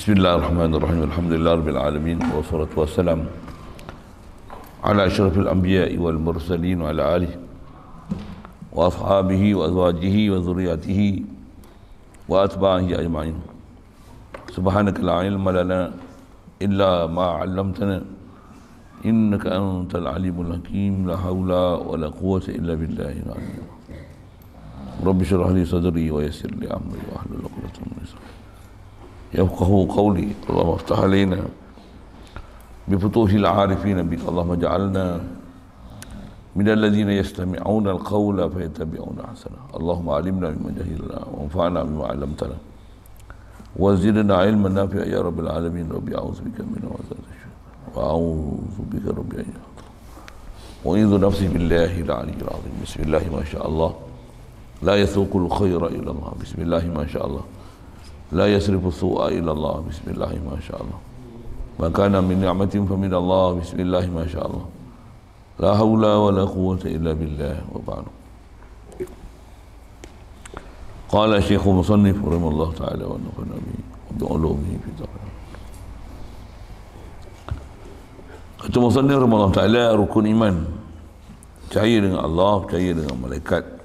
بسم الله الرحمن الرحيم الحمد لله رب العالمين والصلاة والسلام على أشرف الأنبياء والمرسلين وعلى آله وأصحابه وأزواجه وذرياته وأتباعه أجمعين سبحانك لا علم لنا إلا ما علمتنا إنك أنت العليم الحكيم لا حول ولا قوة إلا بالله العلي رب اشرح لي صدري ويسر لي أمري وأحلل عقدة يفقهوا قولي اللهم افتح علينا بفتوح العارفين بك اللهم اجعلنا من الذين يستمعون القول فيتبعون احسنه اللهم علمنا مما جهلنا وانفعنا بما علمتنا وزدنا علما نافعا يا رب العالمين ربي اعوذ بك من وزاد الشيطان واعوذ بك ربي ان يحضر نفسي بالله العلي العظيم بسم الله ما شاء الله لا يسوق الخير الا الله بسم الله ما شاء الله لا يصرف السوء الا الله بسم الله ما شاء الله ما كان من نعمة فمن الله بسم الله ما شاء الله لا حول ولا قوة الا بالله وبعد قال شيخ مصنف رحمه الله تعالى ونفعنا به وبعلومه في ظهره قلت مصنف رحمه الله تعالى ركن ايمان تعير الله تعير الملائكة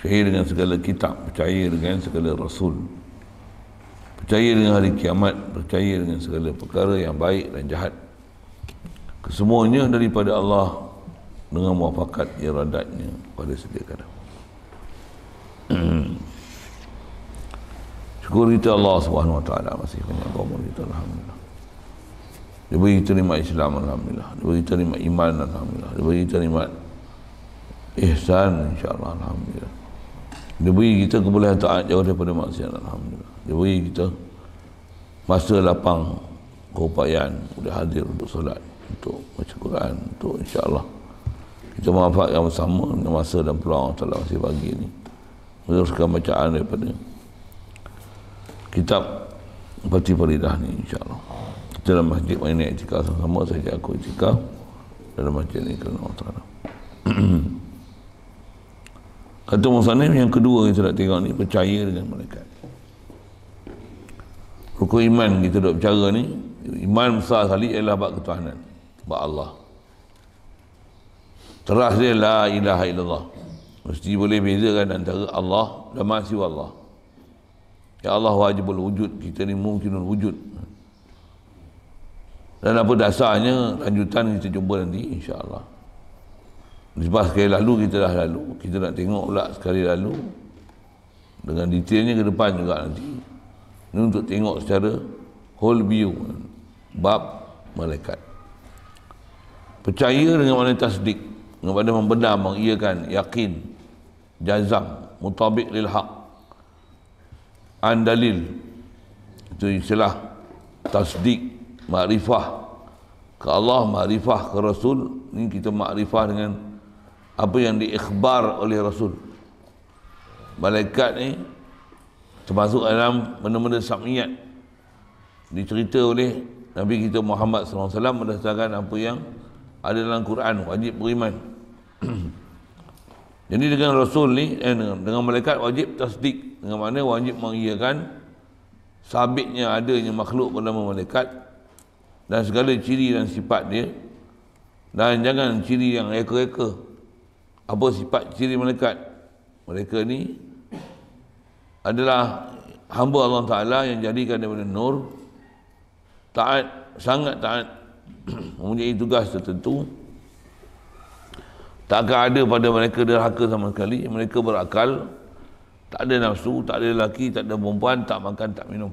percaya dengan segala kitab percaya dengan segala rasul percaya dengan hari kiamat percaya dengan segala perkara yang baik dan jahat kesemuanya daripada Allah dengan muafakat iradatnya pada setiap kadang syukur kita Allah subhanahu wa ta'ala masih punya kawan kita Alhamdulillah dia beri terima Islam Alhamdulillah dia beri terima iman Alhamdulillah dia beri terima ihsan insyaAllah Alhamdulillah dia beri kita kebolehan taat jauh daripada maksiat Alhamdulillah Dia beri kita masa lapang keupayaan Dia hadir untuk solat Untuk baca Quran Untuk insyaAllah Kita manfaatkan bersama dengan masa dan peluang Allah masih bagi ini Meneruskan bacaan daripada Kitab Pati Faridah ni insyaAllah dalam masjid mana ini sama-sama saya aku itikaf dalam masjid ini kerana Allah Ta'ala Kata Musanif yang kedua kita nak tengok ni Percaya dengan malaikat Rukun iman kita duduk bicara ni Iman besar sekali ialah bak ketuhanan Bak Allah Terah dia la ilaha illallah Mesti boleh bezakan antara Allah dan masih Allah Ya Allah wajibul wujud Kita ni mungkin wujud Dan apa dasarnya Lanjutan kita jumpa nanti insyaAllah sebab sekali lalu kita dah lalu. Kita nak tengok pula sekali lalu. Dengan detailnya ke depan juga nanti. Ini untuk tengok secara whole view. Bab malaikat. Percaya dengan mana tasdik. Dengan mana membenar, mengiakan, yakin. Jazam. Mutabik lil haq. Andalil. Itu istilah tasdik. Makrifah. Ke Allah, makrifah ke Rasul. Ini kita makrifah dengan apa yang diikhbar oleh Rasul malaikat ni termasuk dalam benda-benda samiat dicerita oleh Nabi kita Muhammad SAW berdasarkan apa yang ada dalam Quran wajib beriman jadi dengan Rasul ni eh, dengan, dengan malaikat wajib tasdik dengan mana wajib mengiyakan sabitnya adanya makhluk bernama malaikat dan segala ciri dan sifat dia dan jangan ciri yang reka-reka apa sifat ciri malaikat mereka ni adalah hamba Allah Ta'ala yang jadikan daripada nur taat, sangat taat mempunyai tugas tertentu tak akan ada pada mereka derhaka sama sekali mereka berakal tak ada nafsu, tak ada lelaki, tak ada perempuan tak makan, tak minum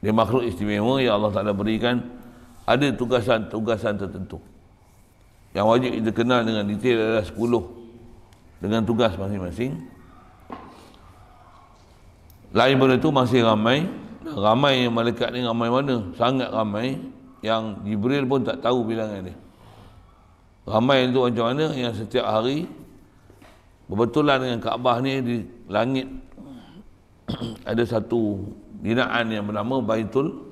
dia makhluk istimewa yang Allah Ta'ala berikan ada tugasan-tugasan tertentu yang wajib kita kenal dengan detail adalah sepuluh dengan tugas masing-masing lain benda itu masih ramai ramai yang malaikat ni ramai mana sangat ramai yang Jibril pun tak tahu bilangan dia ramai itu macam mana yang setiap hari berbetulan dengan Kaabah ni di langit ada satu binaan yang bernama Baitul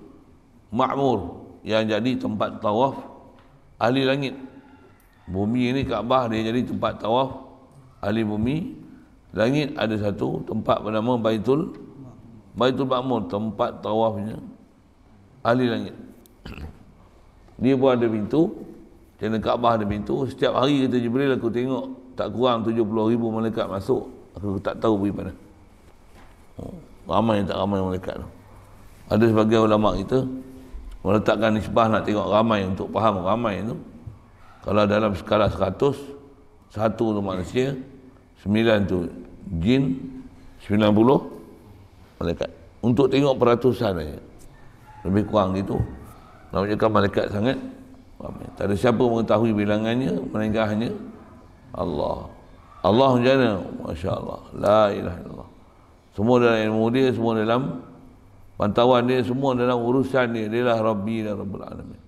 Ma'mur yang jadi tempat tawaf ahli langit bumi ni Kaabah dia jadi tempat tawaf ahli bumi langit ada satu tempat bernama Baitul Baitul Makmur tempat tawafnya ahli langit dia pun ada pintu macam mana Kaabah ada pintu setiap hari kita Jibril aku tengok tak kurang 70 ribu malaikat masuk aku tak tahu pergi mana oh, ramai tak ramai malaikat tu ada sebagai ulama kita meletakkan nisbah nak tengok ramai untuk faham ramai tu kalau dalam skala 100 satu tu manusia sembilan tu jin sembilan puluh malaikat untuk tengok peratusan ni lebih kurang gitu namanya kan malaikat sangat tak ada siapa mengetahui bilangannya peningkahannya Allah Allah macam Masya Allah La ilaha illallah semua dalam ilmu dia semua dalam pantauan dia semua dalam urusan dia dia lah Rabbi dan Rabbul Alamin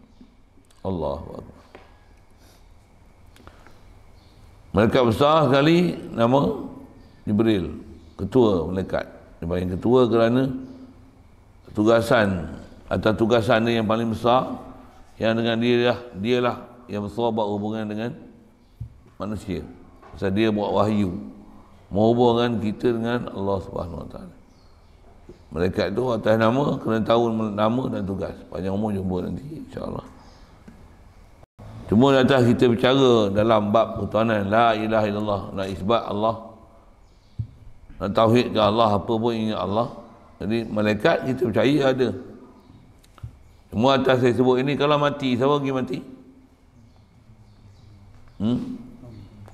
Allah Akbar Malaikat besar sekali nama Jibril, ketua malaikat. Dia panggil ketua kerana tugasan atau tugasan dia yang paling besar yang dengan dia dia lah, dialah yang besar buat hubungan dengan manusia. Sebab dia buat wahyu menghubungkan kita dengan Allah Subhanahu Wa Taala. Malaikat itu atas nama kerana tahu nama dan tugas. Panjang umur jumpa nanti insyaallah. Cuma atas kita bicara dalam bab pertuanan La ilaha illallah Nak isbat Allah Nak tauhid ke Allah Apa pun ingat Allah Jadi malaikat kita percaya ada Cuma atas saya sebut ini Kalau mati, siapa pergi mati? Hmm?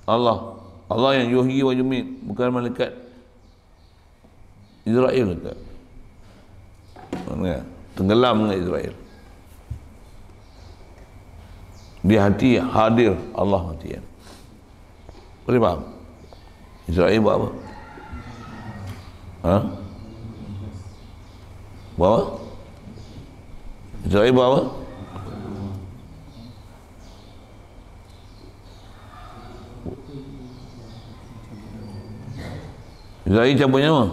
Allah Allah yang yuhi wa yumit Bukan malaikat Israel ke? Tenggelam dengan Israel di hati hadir Allah hati ya. Boleh faham? Israel buat apa? Ha? Buat apa? Israel buat apa? Israel campurnya nyawa?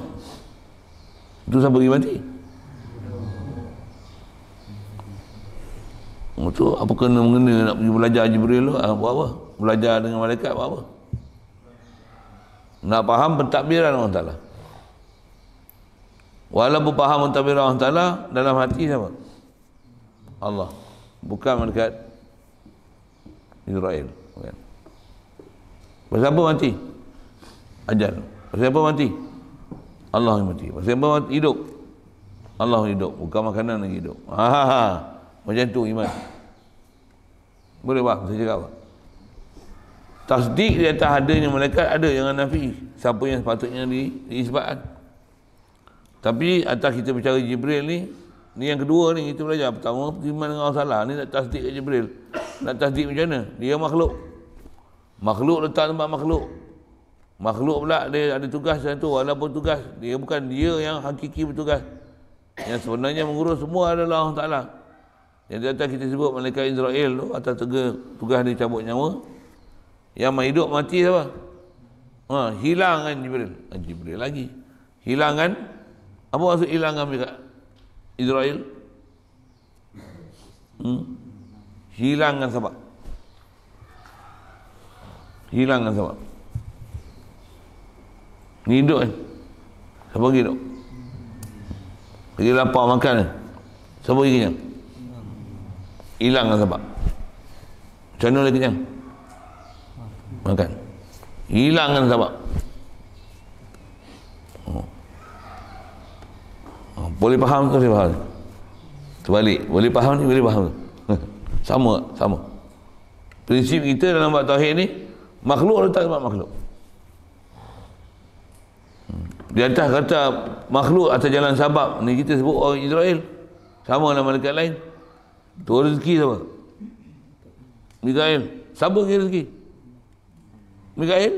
Itu siapa pergi mati? Mati. Itu apa kena mengena nak pergi belajar Jibril tu? Ha, apa? Belajar dengan malaikat buat apa? Nak faham pentadbiran Allah Ta'ala. Walaupun faham pentadbiran Allah Ta'ala, dalam hati siapa? Allah. Bukan malaikat Israel. Bukan. Pasal apa mati? Ajar. Pasal apa mati? Allah yang mati. Pasal apa mati? Hidup. Allah hidup. Bukan makanan yang hidup. Ha ha, ha. Macam tu iman. Boleh faham saya cakap apa? Tasdik di atas adanya malaikat ada yang nafi. Siapa yang sepatutnya di, diisbatkan. Tapi atas kita bicara Jibril ni, ni yang kedua ni kita belajar. Pertama, iman dengan Allah salah. Ni nak tasdik ke Jibril. Nak tasdik macam mana? Dia makhluk. Makhluk letak tempat makhluk. Makhluk pula dia ada tugas dan tu. Walaupun tugas, dia bukan dia yang hakiki bertugas. Yang sebenarnya mengurus semua adalah Allah Ta'ala. Yang datang kita sebut malaikat Israel tu atas tugas dia cabut nyawa. Yang mai hidup mati siapa? Ha, hilangkan Jibril. Ha, Jibril lagi. Hilangkan apa maksud hilangkan mereka? Israel. Hmm? Hilangkan siapa? Hilangkan siapa? Ni hidup kan? Siapa pergi hidup? Pergi lapar makan kan? Siapa pergi kenyang? Hmm hilang lah sebab macam mana boleh kenyang makan hilang sebab oh. oh. boleh faham tu boleh faham terbalik boleh faham ni boleh faham sama sama prinsip kita dalam bab tauhid ni makhluk atau tak makhluk hmm. di atas kata makhluk atau jalan sabab ni kita sebut orang Israel sama dengan mereka lain Tu rezeki siapa? Mikael. Siapa yang rezeki? Mikael.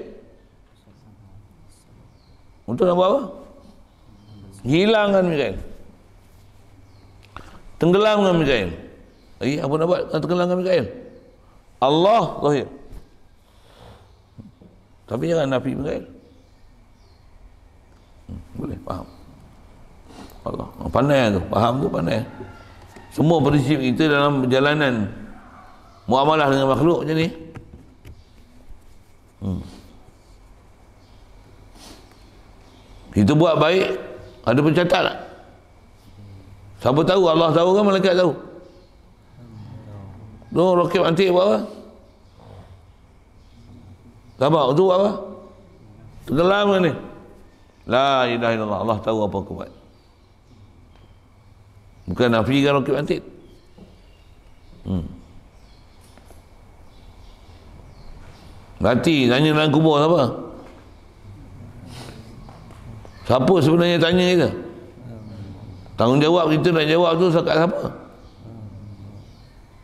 Untuk nak buat apa? Hilangkan Mikael. Tenggelamkan Mikael. Eh, apa nak buat? Nak tenggelamkan Mikael. Allah lahir. Tapi jangan nafi Mikael. Hmm, boleh, faham. Allah. Pandai tu. Faham tu pandai semua prinsip kita dalam perjalanan muamalah dengan makhluk macam ni hmm. kita buat baik ada pencatat tak siapa tahu Allah tahu kan malaikat tahu tu no, rokib antik buat apa Sabar tu buat apa? Tenggelam kan ni? La ilaha Allah tahu apa aku buat bukan nafikan rokib atid hmm. Berarti tanya dalam kubur siapa? Siapa sebenarnya tanya kita? Tanggungjawab kita nak jawab tu sekarang siapa?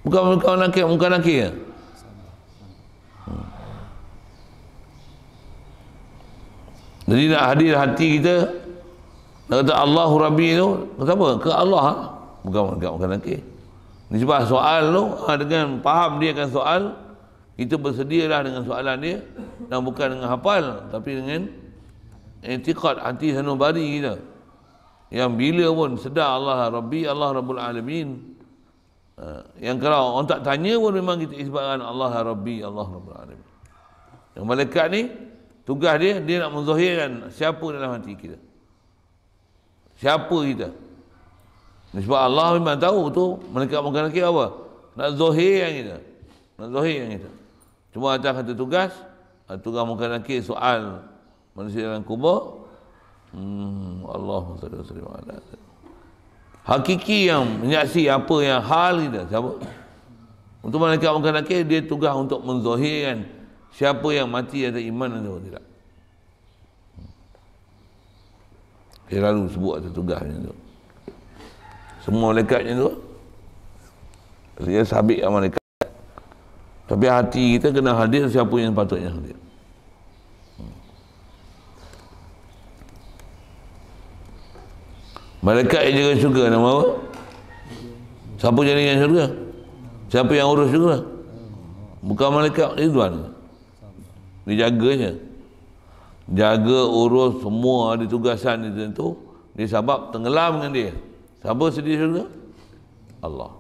Bukan bukan nakir, bukan nakir ke? Ya? Hmm. Jadi nak hadir hati kita dia kata Allahu Rabbi tu, kata apa? Ke Allah ha? Bukan bukan bukan nakir. Ni cuba soal tu ha, dengan faham dia akan soal kita lah dengan soalan dia dan bukan dengan hafal tapi dengan intiqad hati sanubari kita. Yang bila pun sedar Allah Rabbi, Allah Rabbul Alamin. Ha, yang kalau orang tak tanya pun memang kita isbatkan Allah Rabbi, Allah Rabbul Alamin. Yang malaikat ni tugas dia dia nak menzahirkan siapa dalam hati kita siapa kita sebab Allah memang tahu tu mereka makan lelaki apa nak zuhir yang kita nak zuhir yang kita cuma atas kata tugas ah, tugas makan lelaki soal manusia dalam kubur hmm, Allah hakiki yang menyaksi apa yang hal kita siapa untuk mereka makan lelaki dia tugas untuk menzuhirkan siapa yang mati ada iman atau tidak selalu sebut satu tugas tu semua malaikat tu dia sabit yang malaikat tapi hati kita kena hadir siapa yang patutnya hadir malaikat yang jaga syurga nama apa? siapa jadi yang syurga? siapa yang urus syurga? bukan malaikat itu tuan dia jaganya jaga urus semua di tugasan dia tentu dia sebab tenggelam dengan dia siapa sedia syurga Allah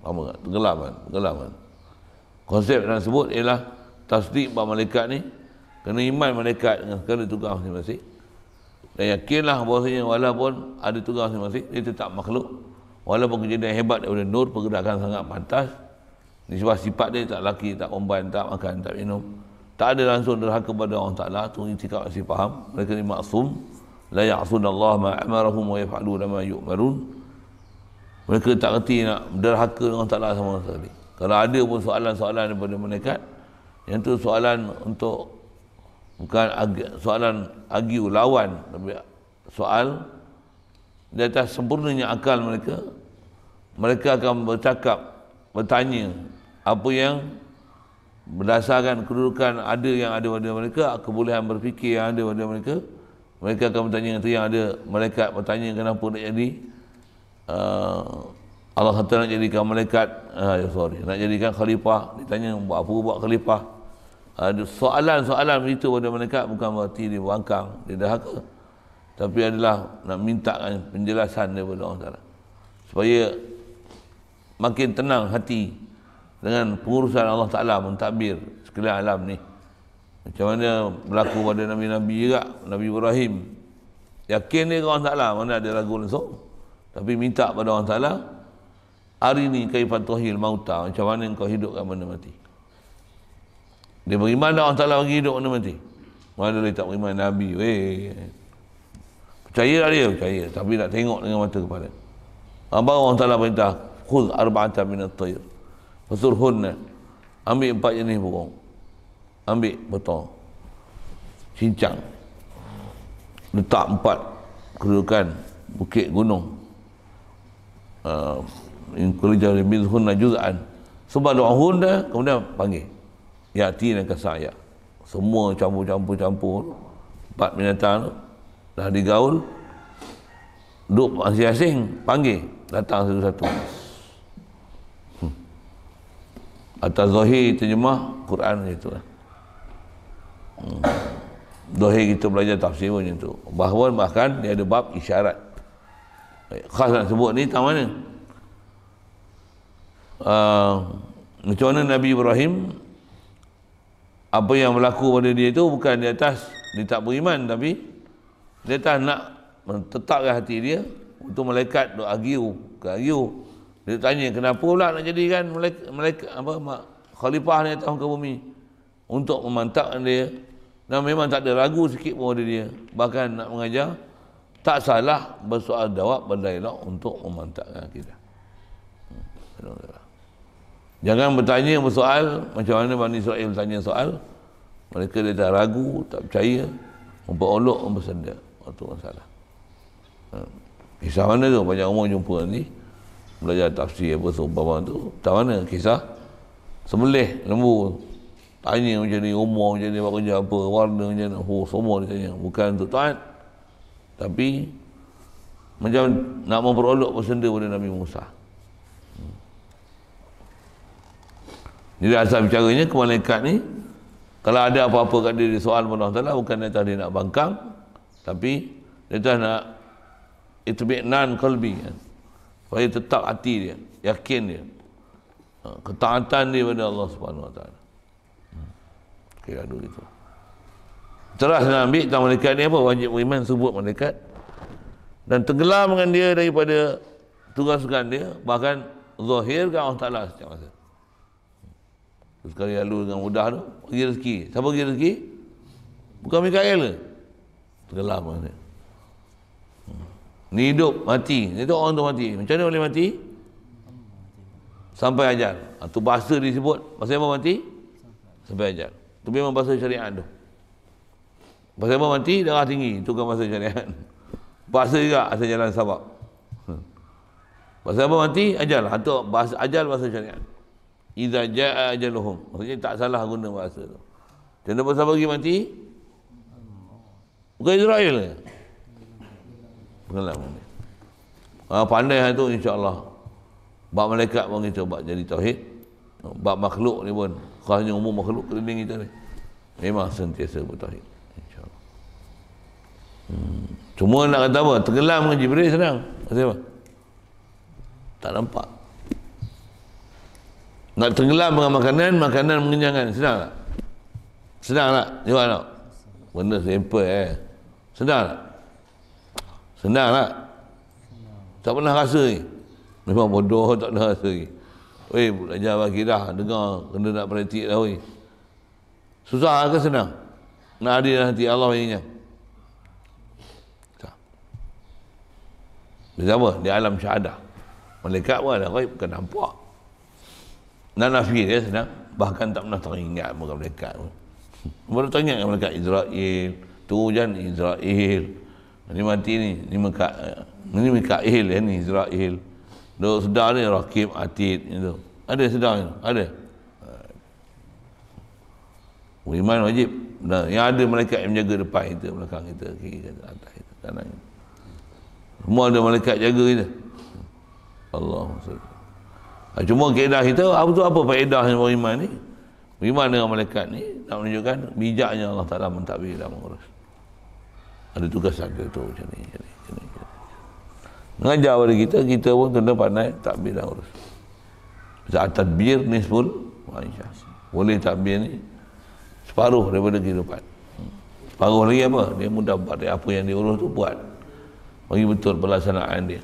lama tak tenggelam kan tenggelam kan konsep yang sebut ialah tasdik bahawa malaikat ni kena iman malaikat dengan kena tugas masing-masing dan yakinlah bahawasanya walaupun ada tugas masing-masing dia tetap makhluk walaupun kejadian hebat daripada nur pergerakan sangat pantas ni sebab sifat dia tak laki tak umban tak makan tak minum tak ada langsung derhaka kepada Allah Ta'ala tu tidak masih faham mereka ni maksum la ya'sun Allah ma'amarahum wa yafa'lu lama yu'marun mereka tak kerti nak derhaka dengan Allah Ta'ala sama sekali kalau ada pun soalan-soalan daripada mereka yang tu soalan untuk bukan soalan agi lawan tapi soal di atas sempurnanya akal mereka mereka akan bercakap bertanya apa yang berdasarkan kedudukan ada yang ada pada mereka kebolehan berfikir yang ada pada mereka mereka akan bertanya nanti yang ada mereka bertanya kenapa nak jadi uh, Allah kata nak jadikan malaikat uh, sorry nak jadikan khalifah ditanya buat apa buat khalifah ada ah, uh, soalan-soalan itu pada mereka bukan berarti dia berangkang dia dah ke tapi adalah nak minta penjelasan daripada Allah Ta'ala supaya makin tenang hati dengan pengurusan Allah Ta'ala mentadbir sekalian alam ni macam mana berlaku pada Nabi-Nabi juga Nabi Ibrahim yakin dia dengan Allah Ta'ala mana ada ragu langsung tapi minta pada Allah Ta'ala hari ni kaifat tuhil mauta macam mana kau hidupkan benda mati dia beriman dah Allah Ta'ala bagi hidup benda mati mana dia tak beriman Nabi weh percaya lah dia percaya tapi nak tengok dengan mata kepala Abang Allah Ta'ala perintah khud arba'atan minat tayir Fasurhunna Ambil empat jenis burung Ambil betul Cincang Letak empat kedudukan Bukit gunung uh, ah, In kulija limizhunna juz'an Sebab du'ahunna kemudian panggil Yati ya, dan kasaya Semua campur-campur-campur Empat binatang Dah digaul duk masing-masing Panggil Datang satu-satu atau zahir terjemah Quran gitu lah. Hmm. Zahir kita belajar tafsir pun macam tu. Bahawa bahkan dia ada bab isyarat. Eh, khas nak sebut ni tak mana? Uh, macam mana Nabi Ibrahim apa yang berlaku pada dia tu bukan di atas dia tak beriman tapi dia tak nak tetapkan hati dia untuk malaikat duk agiu ke agiu dia tanya kenapa pula nak jadikan malaikat, malaikat apa mak, khalifah ni atas muka bumi untuk memantapkan dia. Dan memang tak ada ragu sikit pun ada dia. Bahkan nak mengajar tak salah bersoal jawab pada elok untuk memantapkan kita. Jangan bertanya bersoal macam mana Bani Israel tanya soal. Mereka dia tak ragu, tak percaya, memperolok, mempersendak. Itu orang salah. Hmm. Kisah mana tu banyak orang jumpa nanti belajar tafsir apa seumpama tu tak mana kisah sembelih lembu tanya macam ni umur macam ni buat kerja apa warna macam ni oh semua dia tanya bukan untuk taat tapi macam nak memperolok bersenda pada Nabi Musa hmm. jadi asal bicaranya ke malaikat ni kalau ada apa-apa kat dia soal pada Allah Ta'ala bukan dia dia nak bangkang tapi dia nak itu bi'nan kalbi supaya tetap hati dia yakin dia ha, ketaatan dia kepada Allah Subhanahu Wa Taala hmm. kira dulu itu terus nak ambil tentang malaikat ni apa wajib iman sebut malaikat dan tenggelam dengan dia daripada tugas dia bahkan zahirkan Allah Ta'ala setiap masa hmm. sekali lalu dengan mudah tu pergi rezeki siapa pergi rezeki bukan Mikael ke tenggelam dengan dia Ni hidup mati. Ni tu orang tu mati. Macam mana boleh mati? Sampai ajal. Itu ah, bahasa disebut. Masa apa mati? Sampai ajal. Itu memang bahasa syariat tu. Masa apa mati? Darah tinggi. Itu kan bahasa syariat. Bahasa juga asal jalan sabab. Masa apa mati? Ajal. Itu ah, bahasa, ajal bahasa syariat. Iza ja'a ajaluhum. Maksudnya tak salah guna bahasa tu. Macam mana pasal pergi mati? Bukan Israel ke? Kenapa ni? Ah, pandai tu Allah. Bab malaikat pun kita buat jadi tauhid. Bab makhluk ni pun. Khasnya umum makhluk keliling kita ni. Memang sentiasa bertauhid. InsyaAllah. Hmm. Cuma nak kata apa? Tenggelam dengan Jibril senang. Kata apa? Tak nampak. Nak tenggelam dengan makanan, makanan mengenyangkan. Senang tak? Senang tak? Jumlah tak? Benda simple eh. Senang tak? Senang tak? Tak pernah rasa ni. Memang bodoh tak pernah rasa ni. Weh, belajar berakidah. Dengar, kena nak praktik dah weh. Susah ke senang? Nak ada nanti Allah inginnya. Tak. Dia apa? Di alam syahadah. Malaikat pun ada raib, bukan nampak. Nak nafi dia ya, senang. Bahkan tak pernah teringat muka malaikat pun. Baru tanya malaikat Israel. Tu jangan Israel. Israel. Ini mati ni, ni mika, ini Mikail ya ni Israel. Dok sedar ni Rakib Atid itu. Ada sedar ni, ada. Iman wajib. Nah, yang ada malaikat yang menjaga depan kita, belakang kita, kiri kita, atas kita, kanan kita. Semua ada malaikat jaga kita. Allah SWT. Ah, cuma keedah kita, ah, apa tu apa faedahnya beriman ni? Beriman dengan malaikat ni, nak menunjukkan bijaknya Allah Ta'ala mentadbir dan mengurus ada tugas ada tu macam ni macam ni macam ni mengajar pada kita kita pun kena pandai takbir dan urus zat takbir ni pun manusia boleh takbir ni separuh daripada kehidupan separuh lagi apa dia mudah buat dia apa yang diurus tu buat bagi betul pelaksanaan dia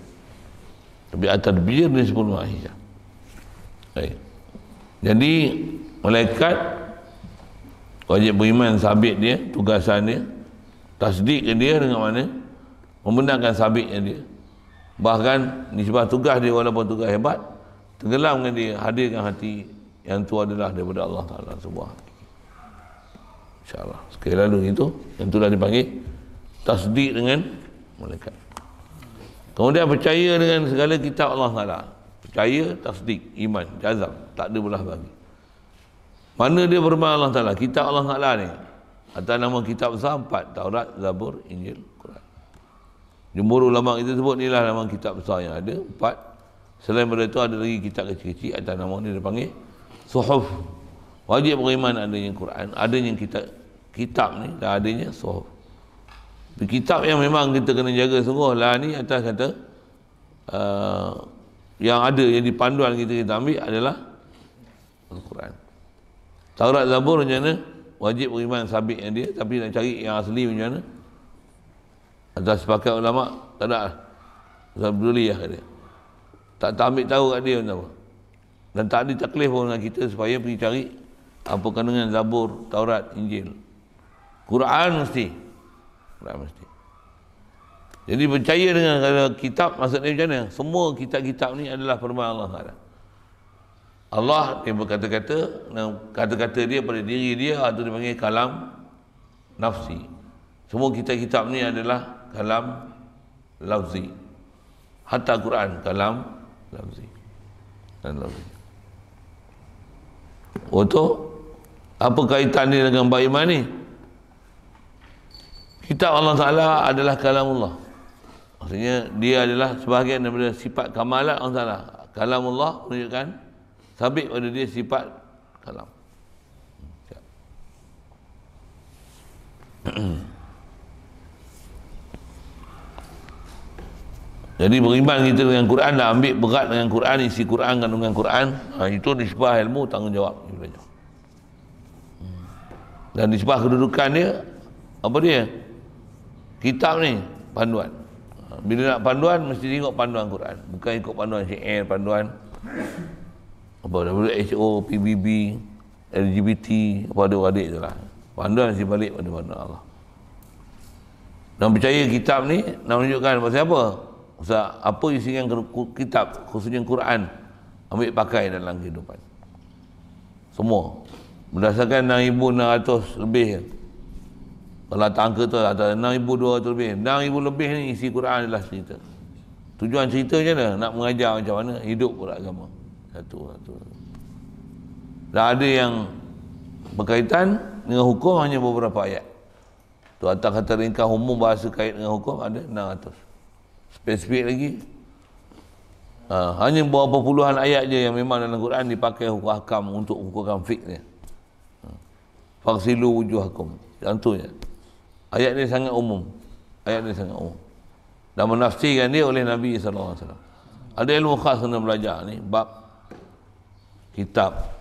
tapi atas bir ni sepuluh mahiyah eh. jadi malaikat wajib beriman sabit dia tugasan dia tasdikkan dia dengan mana membenarkan sabitnya dia bahkan nisbah tugas dia walaupun tugas hebat tenggelamkan dia hadirkan hati yang tu adalah daripada Allah Ta'ala sebuah insyaAllah sekali lalu itu yang itulah dipanggil tasdik dengan malaikat kemudian percaya dengan segala kitab Allah Ta'ala percaya tasdik iman jazam tak ada belah bagi mana dia bermakna Allah Ta'ala kitab Allah Ta'ala ni Atas nama kitab besar Taurat, Zabur, Injil, Quran Jumur ulama kita sebut inilah nama kitab besar yang ada Empat Selain daripada itu ada lagi kitab kecil-kecil Atas nama ini dipanggil Suhuf Wajib beriman adanya Quran Adanya kitab Kitab ni dan adanya suhuf Kitab yang memang kita kena jaga sungguh lah ni atas kata uh, yang ada yang dipanduan kita kita ambil adalah Al-Quran. Taurat Zabur macam mana? wajib beriman sabit yang dia tapi nak cari yang asli macam mana atas sepakat ulama tak ada tak peduli lah dia tak, tak ambil tahu kat dia macam dan tak ada taklif pun dengan kita supaya pergi cari apa kandungan Zabur, Taurat, Injil Quran mesti Quran mesti jadi percaya dengan kitab maksudnya macam mana semua kitab-kitab ni adalah firman Allah Allah dia berkata-kata kata-kata dia pada diri dia atau dipanggil kalam nafsi semua kitab-kitab ni adalah kalam lafzi hatta Quran kalam lafzi dan lafzi untuk apa kaitan dia dengan bayi iman ni kitab Allah Ta'ala adalah kalam Allah maksudnya dia adalah sebahagian daripada sifat kamalat Allah Ta'ala kalam Allah menunjukkan sabit pada dia sifat kalam ya. Jadi beriman kita dengan Quran lah ambil berat dengan Quran isi Quran kandungan Quran ha, itu nisbah ilmu tanggungjawab dan nisbah kedudukan dia apa dia kitab ni panduan ha, bila nak panduan mesti tengok panduan Quran bukan ikut panduan syair panduan apa WHO, PBB, LGBT, apa ada adik tu lah. Pandang si balik pada mana Allah. Dan percaya kitab ni nak menunjukkan pasal apa? Pasal apa isi yang kitab, khususnya Quran ambil pakai dalam kehidupan. Semua berdasarkan 6600 lebih kalau tak angka tu ada 6200 lebih 6000 lebih ni isi Quran adalah cerita tujuan cerita macam mana nak mengajar macam mana hidup beragama satu satu dan ada yang berkaitan dengan hukum hanya beberapa ayat tu atas kata ringkas umum bahasa kait dengan hukum ada 600 spesifik lagi ha, hanya beberapa puluhan ayat je yang memang dalam Quran dipakai hukum hakam untuk hukumkan fiqh ha. Faksilu wujuhakum Contohnya Ayat ni sangat umum Ayat ni sangat umum Dan menafsirkan dia oleh Nabi SAW Ada ilmu khas kena belajar ni Bab kitab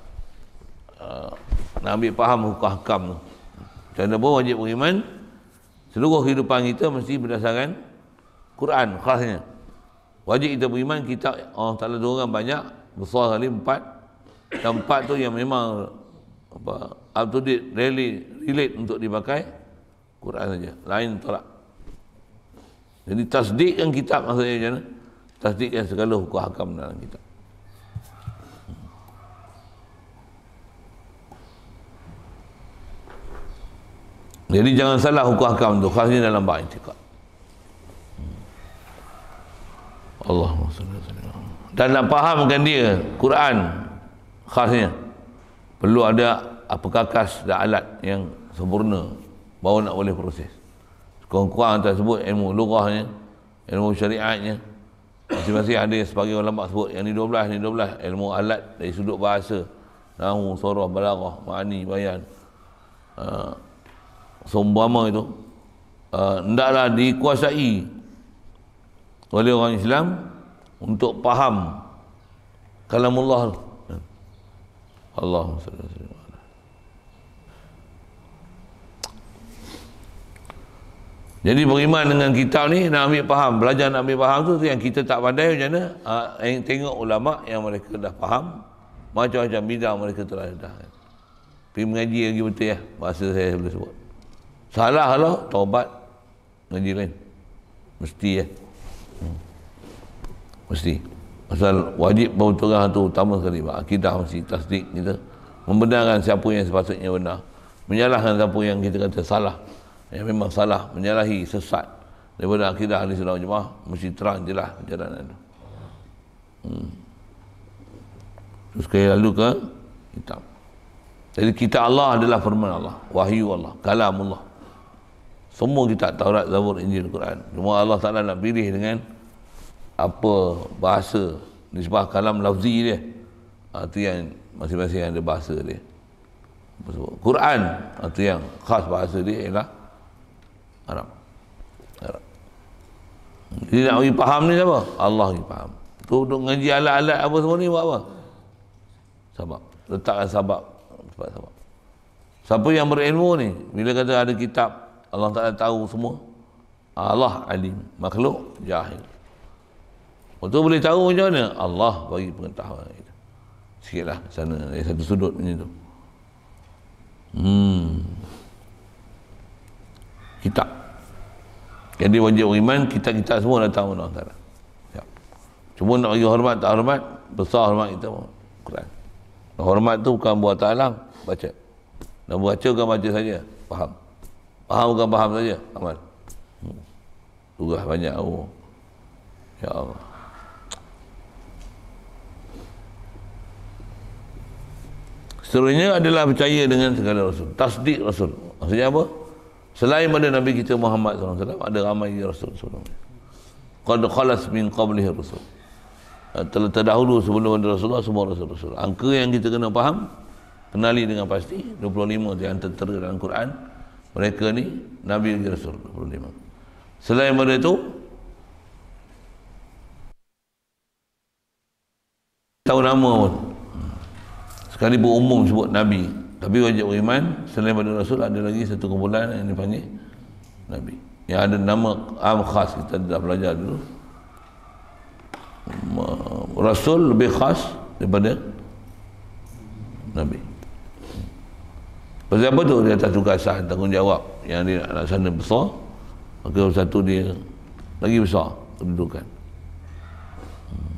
uh, nak ambil faham hukum-hukum tu macam mana wajib beriman seluruh kehidupan kita mesti berdasarkan Quran khasnya wajib kita beriman kita. Oh, tak ada orang banyak besar kali empat dan empat tu yang memang apa, up to date really relate untuk dipakai Quran saja lain tolak jadi tasdik yang kitab maksudnya macam mana yang segala hukum hakam dalam kitab Jadi jangan salah hukum hakam tu khasnya dalam bab intiqad. Allahumma salli Dan nak fahamkan dia Quran khasnya perlu ada apa kakas dan alat yang sempurna baru nak boleh proses. Kurang-kurang tak sebut ilmu lughahnya, ilmu syariatnya. Masih-masih ada sebagai ulama sebut yang ni 12 ni 12 ilmu alat dari sudut bahasa. Nahu, surah, balaghah, ma'ani, bayan. Uh, seumpama itu uh, hendaklah uh, dikuasai oleh orang Islam untuk faham kalamullah Allah jadi beriman dengan kita ni nak ambil faham belajar nak ambil faham tu, tu yang kita tak pandai macam mana uh, yang tengok ulama yang mereka dah faham macam-macam bidang mereka telah dah pergi mengaji lagi betul ya bahasa saya boleh sebut Salah lah, taubat. Ngaji lain. Mesti ya. Mesti. Pasal wajib berutera tu utama sekali. Akidah mesti tasdik kita. Membenarkan siapa yang sepatutnya benar. Menyalahkan siapa yang kita kata salah. Yang memang salah. Menyalahi sesat. Daripada akidah ahli sunnah jemaah. Mesti terang jelas perjalanan tu. Hmm. Terus sekali lalu ke hitam. Jadi kita Allah adalah firman Allah. Wahyu Allah. Kalam Allah. Semua kita Taurat, Zabur, Injil, Quran. Semua Allah Ta'ala nak pilih dengan apa bahasa nisbah kalam lafzi dia. Itu ah, yang masing-masing ada bahasa dia. Quran atau ah, yang khas bahasa dia ialah Arab. Arab. Dia nak faham ni siapa? Allah yang faham. Tu duk ngaji alat-alat apa semua ni buat apa? Sebab letakkan sebab sebab sebab. Siapa yang berilmu ni bila kata ada kitab Allah Ta'ala tahu semua Allah alim makhluk jahil untuk boleh tahu macam mana Allah bagi pengetahuan itu sikitlah sana dari satu sudut macam tu hmm kita jadi wajib beriman kita kita semua dah tahu Allah Ta'ala cuma nak bagi hormat tak hormat besar hormat kita Quran hormat tu bukan buat ta'alam baca nak baca kan baca saja faham Faham bukan faham saja, aman. Tugas hmm. banyak oh. Ya Allah. Seterusnya adalah percaya dengan segala Rasul. Tasdik Rasul. Maksudnya apa? Selain pada Nabi kita Muhammad SAW, ada ramai Rasul sebelumnya. Qad khalas min qablihi Rasul. Eh, telah terdahulu sebelum Rasulullah, semua Rasul-Rasul. Angka yang kita kena faham, kenali dengan pasti, 25 yang tertera dalam Quran, mereka ni Nabi dan Rasul 25 selain benda itu tahu nama pun sekali pun umum sebut Nabi tapi wajib beriman selain pada Rasul ada lagi satu kumpulan yang dipanggil Nabi yang ada nama am khas kita dah belajar dulu Rasul lebih khas daripada Nabi Pasal apa tu? Dia suka tugasan, tanggungjawab yang dia nak laksana besar. Maka satu dia lagi besar kedudukan. Hmm.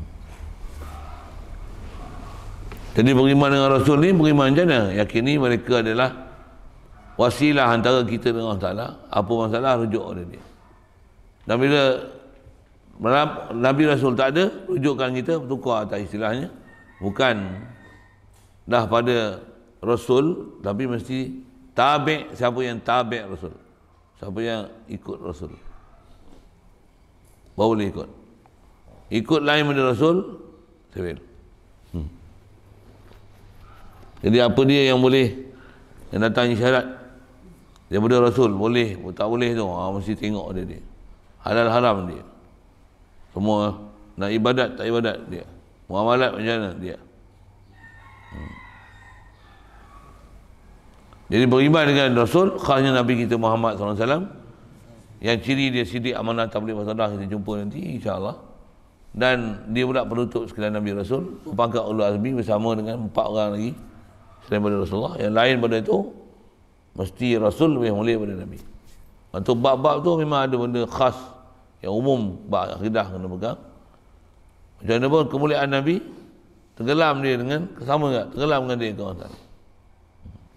Jadi beriman dengan Rasul ni beriman macam mana? Yakini mereka adalah wasilah antara kita dengan Allah Ta'ala. Apa masalah rujuk oleh dia. Dan bila Nabi Rasul tak ada, rujukkan kita, tukar atas istilahnya. Bukan dah pada Rasul tapi mesti tabi' siapa yang tabi' Rasul. Siapa yang ikut Rasul. Baru boleh ikut. Ikut lain benda Rasul, sebel. Hmm. Jadi apa dia yang boleh yang datang syarat dia benda Rasul boleh tak boleh tu ha, mesti tengok dia dia halal haram dia semua nak ibadat tak ibadat dia muamalat macam mana dia Jadi beriman dengan Rasul, khasnya Nabi kita Muhammad SAW. Yang ciri dia sidik amanah tabligh masalah kita jumpa nanti insyaAllah. Dan dia pula penutup sekalian Nabi Rasul. Pangkat ulu Azmi bersama dengan empat orang lagi. Selain daripada Rasulullah. Yang lain pada itu, mesti Rasul lebih mulia daripada Nabi. Untuk bab-bab tu memang ada benda khas yang umum bab akidah kena pegang. Macam mana pun kemuliaan Nabi, tenggelam dia dengan, sama tak? Tenggelam dengan dia kawan-kawan.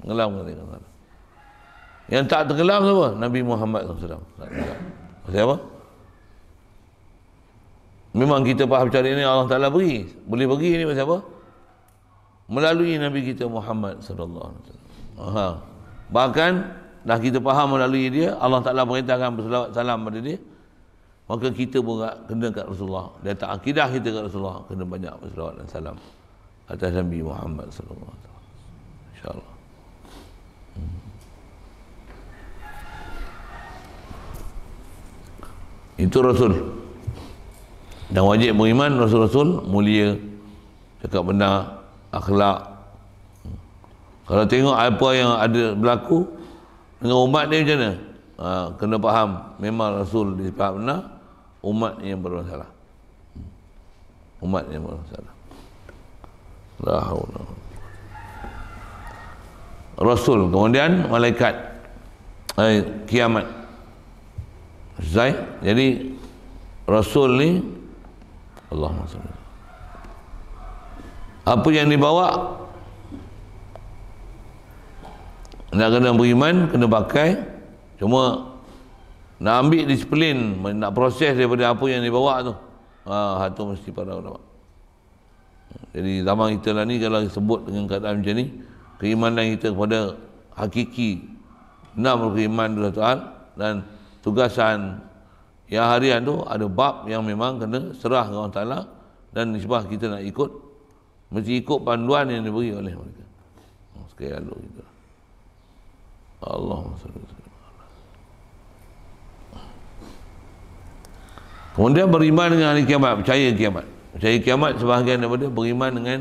Tenggelam kata dia. Yang tak tenggelam siapa? Nabi Muhammad SAW. Tak tenggelam. Maksudnya apa? Memang kita faham cara ini Allah Ta'ala beri. Boleh bagi ini maksudnya apa? Melalui Nabi kita Muhammad SAW. Aha. Bahkan dah kita faham melalui dia, Allah Ta'ala perintahkan bersalawat salam pada dia. Maka kita pun kena kat Rasulullah. Dia tak akidah kita kat Rasulullah. Kena banyak bersalawat dan salam. Atas Nabi Muhammad SAW. InsyaAllah. itu rasul dan wajib beriman rasul-rasul mulia cakap benar akhlak kalau tengok apa yang ada berlaku dengan umat dia macam mana ha, kena faham memang rasul di disebab benar umat yang bermasalah umat yang bermasalah la rasul kemudian malaikat eh, kiamat Zai, Jadi Rasul ni Allah SWT Apa yang dibawa Nak kena beriman Kena pakai Cuma Nak ambil disiplin Nak proses daripada apa yang dibawa tu Ah, ha, itu mesti para ulama Jadi zaman kita lah ni Kalau disebut dengan keadaan macam ni Keimanan kita kepada Hakiki Nak beriman Tuhan Dan tugasan yang harian tu ada bab yang memang kena serah dengan Allah Ta'ala dan sebab kita nak ikut mesti ikut panduan yang diberi oleh mereka oh, sekali lalu kita Allah kemudian beriman dengan hari kiamat percaya kiamat percaya kiamat sebahagian daripada beriman dengan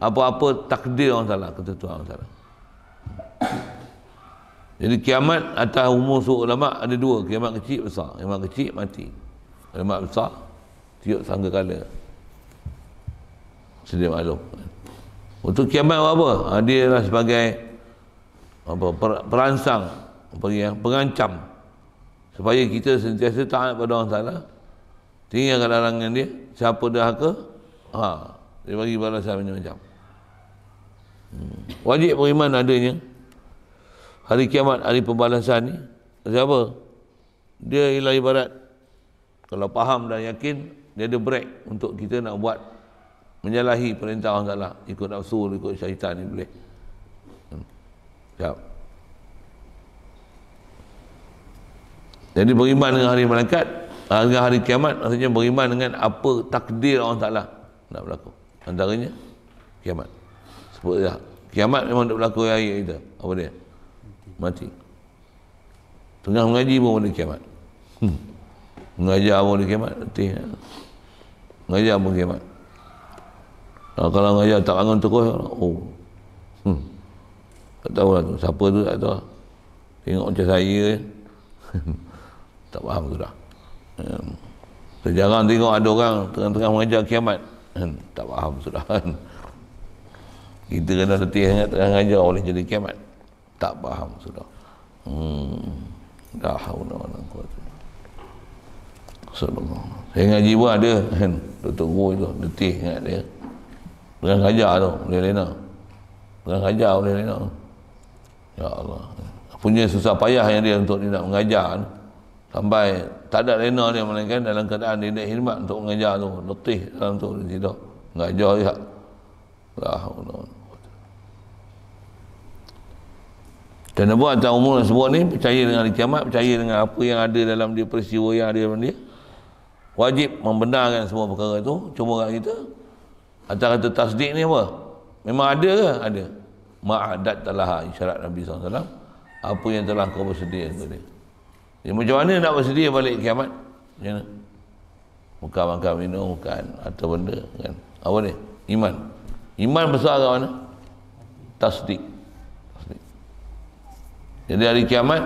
apa-apa takdir Allah Ta'ala ketentuan Allah Ta'ala jadi kiamat atas umur suruh ulama ada dua. Kiamat kecil besar. Kiamat kecil mati. Kiamat besar tiup sangka kala. Sedia maklum. Untuk kiamat apa? Ha, dia lah sebagai apa, per, perangsang. Pengancam. Supaya kita sentiasa taat pada orang salah. Tinggalkan larangan dia. Siapa dah ke? Ha, dia bagi balasan macam-macam. Hmm. Wajib beriman adanya hari kiamat, hari pembalasan ni, siapa? Dia ialah ibarat, kalau faham dan yakin, dia ada break untuk kita nak buat, menyalahi perintah Allah Ta'ala, ikut nafsu, ikut syaitan ni boleh. Siap. Hmm. Jadi beriman dengan hari malaikat, dengan hari kiamat, maksudnya beriman dengan apa takdir Allah Ta'ala nak berlaku. Antaranya, kiamat. Sebab kiamat memang nak berlaku hari kita. Apa dia? mati tengah mengaji pun boleh kiamat hmm. mengajar pun boleh kiamat mati ya. mengajar pun kiamat nah, kalau mengajar tak bangun terus ya oh hmm. tak tahulah tu siapa tu tak tahu tengok macam saya kan. tak faham tu dah hmm. Saya jarang tengok ada orang tengah-tengah mengajar kiamat. Hmm. Tak faham sudah kan. Kita kena setia sangat tengah mengajar boleh jadi kiamat tak faham sudah hmm dah hauna wala quwwata sallallahu alaihi saya ngaji pun ada kan doktor guru itu letih ingat dia dengan kajar tu boleh lena dengan kajar boleh lena ya Allah punya susah payah yang dia untuk dia nak mengajar tu. sampai tak ada lena dia melainkan dalam keadaan dia nak khidmat untuk mengajar tu letih dalam tu dia tidak mengajar ya lah hauna dan Nabi atas umur sebuah ni percaya dengan hari kiamat percaya dengan apa yang ada dalam dia peristiwa yang ada dalam dia wajib membenarkan semua perkara tu cuma kat kita atas kata tasdik ni apa memang ada ke ada ma'adat telah isyarat Nabi SAW apa yang telah kau bersedia tu dia dia macam mana nak bersedia balik kiamat macam mana bukan makan minum bukan atau benda kan apa ni iman iman besar ke mana tasdik jadi hari kiamat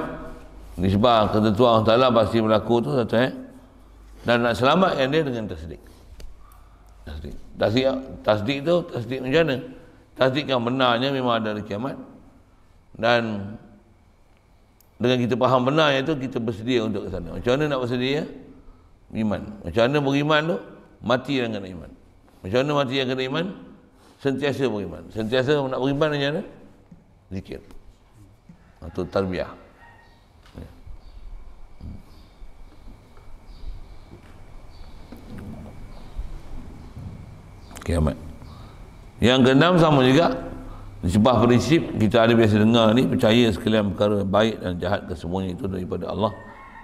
nisbah ketentuan Allah Ta'ala pasti berlaku tu satu eh. Dan nak selamatkan dia dengan tasdik. Tasdik. Tasdik, tasdik tu tasdik macam mana? Tasdik yang benarnya memang ada hari kiamat. Dan dengan kita faham benar itu kita bersedia untuk ke sana. Macam mana nak bersedia? Iman. Macam mana beriman tu? Mati yang kena iman. Macam mana mati kena iman? Sentiasa beriman. Sentiasa nak beriman macam mana? Zikir. Untuk tarbiyah ya. kiamat yang keenam sama juga sebuah prinsip kita ada biasa dengar ni percaya sekalian perkara baik dan jahat kesemuanya itu daripada Allah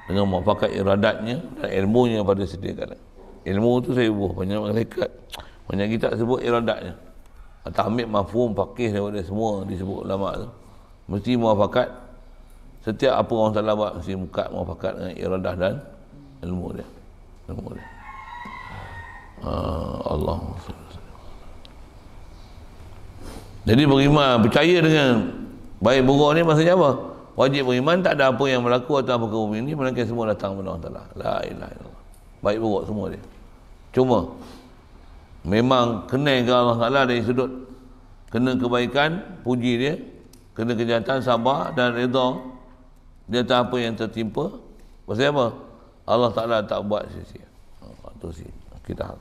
dengan memakai iradatnya dan ilmunya pada setiap kali ilmu tu saya buah banyak malaikat banyak kita sebut iradatnya tahmid mafum pakih daripada semua disebut ulama' tu mesti muafakat setiap apa orang salah buat mesti muka muafakat dengan iradah dan ilmu dia ilmu dia uh, ah, Allah jadi beriman percaya dengan baik buruk ni maksudnya apa wajib beriman tak ada apa yang berlaku atau apa ke bumi ni melainkan semua datang kepada Allah Taala la ilaha illallah baik buruk semua dia cuma memang kena ke Allah Taala dari sudut kena kebaikan puji dia kena kenyataan sabar dan reda dia tak apa yang tertimpa maksudnya apa Allah Ta'ala tak buat sisi itu sih kita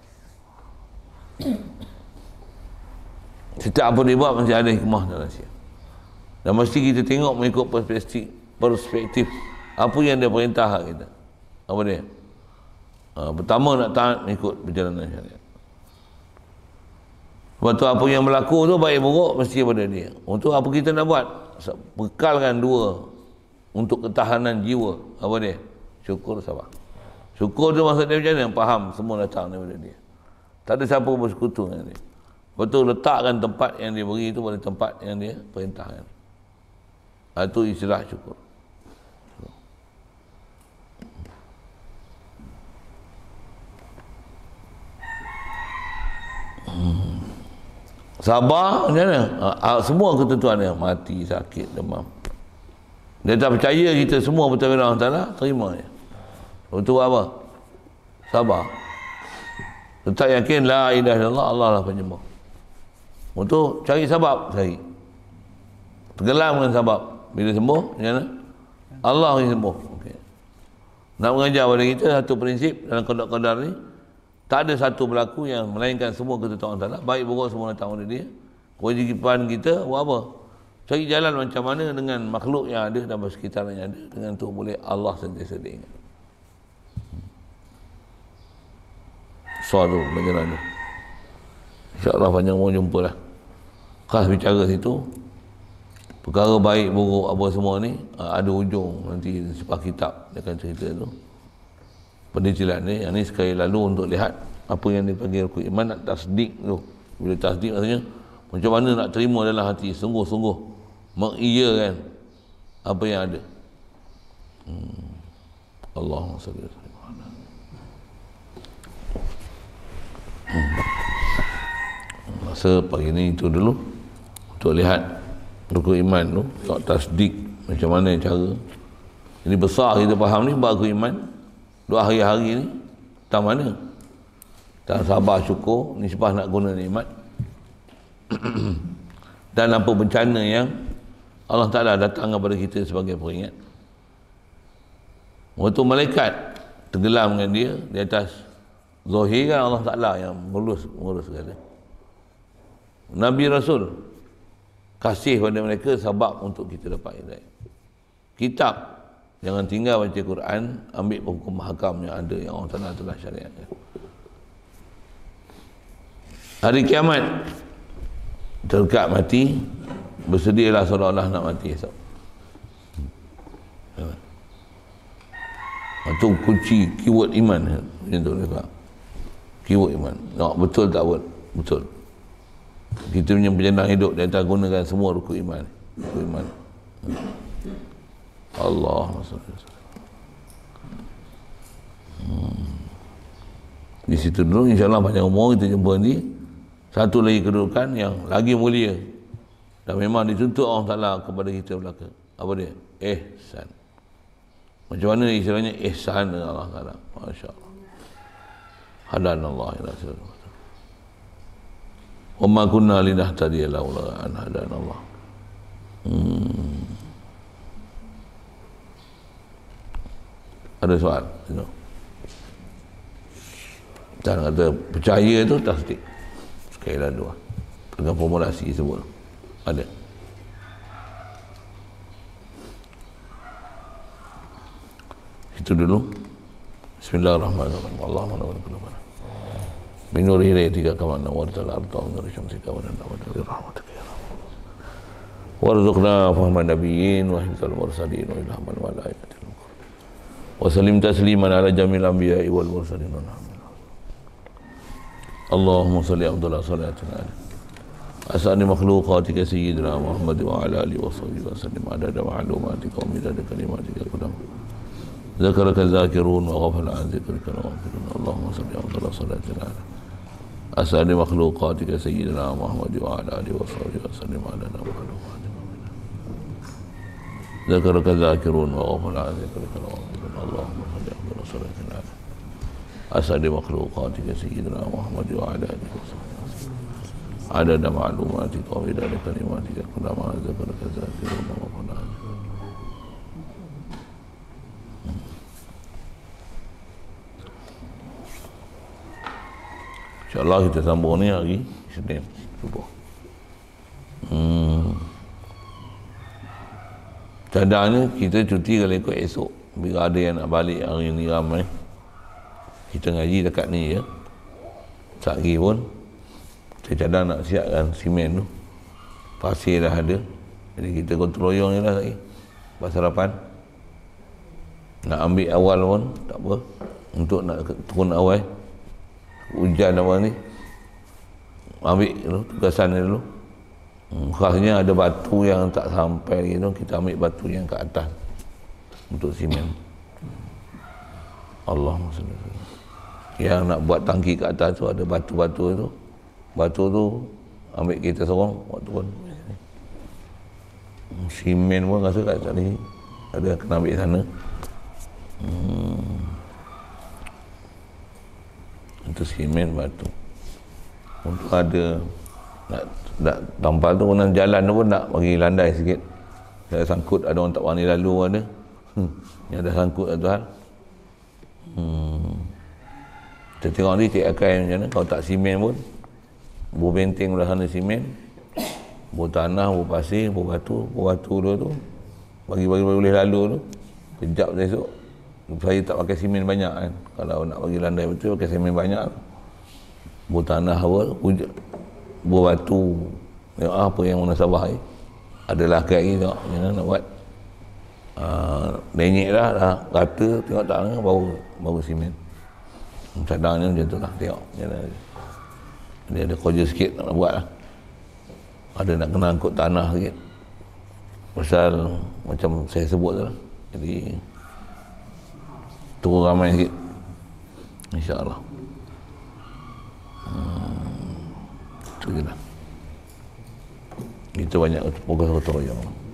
setiap apa dia buat mesti ada hikmah dalam sisi dan mesti kita tengok mengikut perspektif perspektif apa yang dia perintah kita apa dia ha, pertama nak taat mengikut perjalanan syariat sebab tu apa yang berlaku tu baik buruk mesti pada dia. Untuk apa kita nak buat? Bekalkan dua untuk ketahanan jiwa. Apa dia? Syukur sabar. Syukur tu maksud dia macam mana? Faham semua datang daripada dia. Tak ada siapa bersekutu dengan dia. Lepas tu letakkan tempat yang dia beri tu pada tempat yang dia perintahkan. Itu istilah syukur. sabar macam mana ha, semua ketentuan dia mati sakit demam dia tak percaya kita semua betul Allah Taala terima dia untuk apa sabar tetap yakin la ilaha illallah Allah lah penyembah untuk cari sebab cari Tergelam dengan sebab bila sembuh macam mana Allah yang sembuh okay. nak mengajar pada kita satu prinsip dalam kodak-kodak ni tak ada satu berlaku yang melainkan semua kata Tuhan Ta'ala. Baik buruk semua datang pada dia. Kewajipan kita buat apa? Cari jalan macam mana dengan makhluk yang ada dan bersekitar yang ada. Dengan tu boleh Allah sentiasa diingat. Suara macam InsyaAllah panjang mau jumpa lah. Kas bicara situ. Perkara baik buruk apa semua ni. Ah, ada ujung nanti sebab kitab. Dia akan cerita tu. Pada penijilat ni yang ni sekali lalu untuk lihat apa yang dipanggil rukun iman nak tasdik tu bila tasdik maksudnya macam mana nak terima dalam hati sungguh-sungguh mengiyakan apa yang ada hmm. Allah SWT hmm. masa pagi ni itu dulu untuk lihat rukun iman tu tak tasdik macam mana cara ini besar kita faham ni bahagian iman dua hari-hari ni tak mana tak sabar syukur nisbah nak guna nikmat dan apa bencana yang Allah Ta'ala datang kepada kita sebagai peringat waktu malaikat tenggelam dengan dia di atas zahir kan, Allah Ta'ala yang mulus mulus segala Nabi Rasul kasih pada mereka sebab untuk kita dapat hidayah kitab Jangan tinggal baca Quran, ambil hukum hakam yang ada yang Allah Taala telah syariatkan. Hari kiamat terkat mati, bersedialah seolah-olah nak mati esok. Itu kunci keyword iman Macam tu dia Keyword iman Nak betul tak word Betul Kita punya penyandang hidup dan akan gunakan semua rukun iman Rukun iman Allah Hmm. Di situ dulu Insya Allah banyak umur kita jumpa ni Satu lagi kedudukan yang lagi mulia Dan memang dituntut Allah Ta'ala kepada kita belaka Apa dia? Ihsan Macam mana istilahnya ihsan dengan Allah Ta'ala Masya Allah Hadan Allah ila Wa ma kunna lidah tadi laula an hadan Allah. Hmm. ada soal tengok dan kata percaya tu tasdik sekali dan dua lah. dengan formulasi semua ada itu dulu Bismillahirrahmanirrahim Allah mana wala kula mana minuri hiraya tiga kamana wartal arta minuri syamsi kamana wartal birahmat warzuqna fahman nabiyyin wa himsal mursalin wa ilhaman wa la وسلم تسليما على جميع الأنبياء والمرسلين اللهم صل الله صلاة عليه أسأل مخلوقاتك سيدنا محمد وعلى آله وصحبه وسلم عدد معلوماتك ومداد كلماتك كلهم ذكرك الذاكرون وغفل عن ذكرك الغافلون اللهم صل الله صلاة عليه أسأل مخلوقاتك سيدنا محمد وعلى آله وصحبه وسلم عدد معلوماتك ذكرك الذاكرون وهم عن ذكرك الغافلون اللهم صل على رسولنا أسعد مخلوقاتك سيدنا محمد وعلى آله وصحبه عدد معلوماتك ومداد كلماتك كلما ذكرك الذاكرون وهم عن InsyaAllah kita sambung ni hari Senin subuh. Hmm. Cadangnya kita cuti kalau ikut esok. Bila ada yang nak balik hari ni ramai. Kita ngaji dekat ni ya. Sagi pun. Saya cadang nak siapkan simen tu. Pasir dah ada. Jadi kita kontrol yang je lah lagi. Pasal Nak ambil awal pun tak apa. Untuk nak turun awal. Hujan awal ni. Ambil tu, tugasan dia dulu. Hmm, khasnya ada batu yang tak sampai lagi tu kita ambil batu yang ke atas untuk simen Allah yang nak buat tangki ke atas tu ada batu-batu tu batu tu ambil kita seorang waktu pun hmm, simen pun rasa kat sana ada kena ambil sana hmm. untuk simen batu untuk ada nak, nak tampal tu orang jalan tu pun nak pergi landai sikit saya sangkut ada orang tak wani lalu ada hmm. yang dah sangkut tu hal hmm. kita tengok ni cik akai macam mana kalau tak simen pun buah benteng belah sana simen buah tanah buah pasir buah batu buah batu tu tu bagi-bagi boleh lalu tu kejap dah esok saya tak pakai simen banyak kan kalau nak bagi landai betul pakai simen banyak buah tanah apa Buat batu ya, apa yang munasabah eh? adalah kain ini tengok ya, nak buat uh, ah, denyek lah, dah, rata tengok tak lah baru baru simen cadangnya macam tu lah tengok dia, dia ada kerja sikit nak buat lah ada nak kena angkut tanah sikit pasal macam saya sebut tu lah jadi turun ramai sikit insyaAllah hmm. Alhamdulillah. Kita banyak untuk program gotong royong.